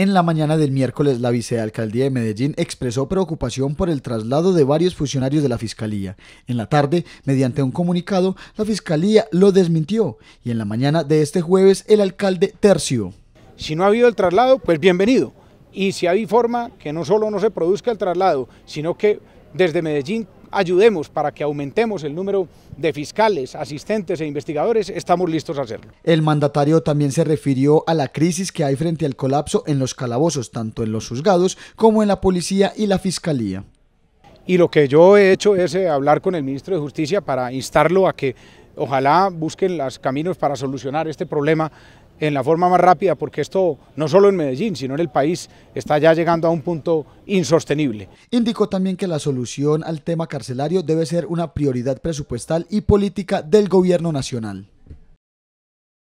En la mañana del miércoles, la vicealcaldía de Medellín expresó preocupación por el traslado de varios funcionarios de la Fiscalía. En la tarde, mediante un comunicado, la Fiscalía lo desmintió y en la mañana de este jueves el alcalde terció. Si no ha habido el traslado, pues bienvenido. Y si hay forma que no solo no se produzca el traslado, sino que desde Medellín ayudemos para que aumentemos el número de fiscales, asistentes e investigadores, estamos listos a hacerlo. El mandatario también se refirió a la crisis que hay frente al colapso en los calabozos, tanto en los juzgados como en la policía y la fiscalía. Y lo que yo he hecho es eh, hablar con el ministro de Justicia para instarlo a que ojalá busquen los caminos para solucionar este problema en la forma más rápida, porque esto no solo en Medellín, sino en el país está ya llegando a un punto insostenible. Indicó también que la solución al tema carcelario debe ser una prioridad presupuestal y política del gobierno nacional.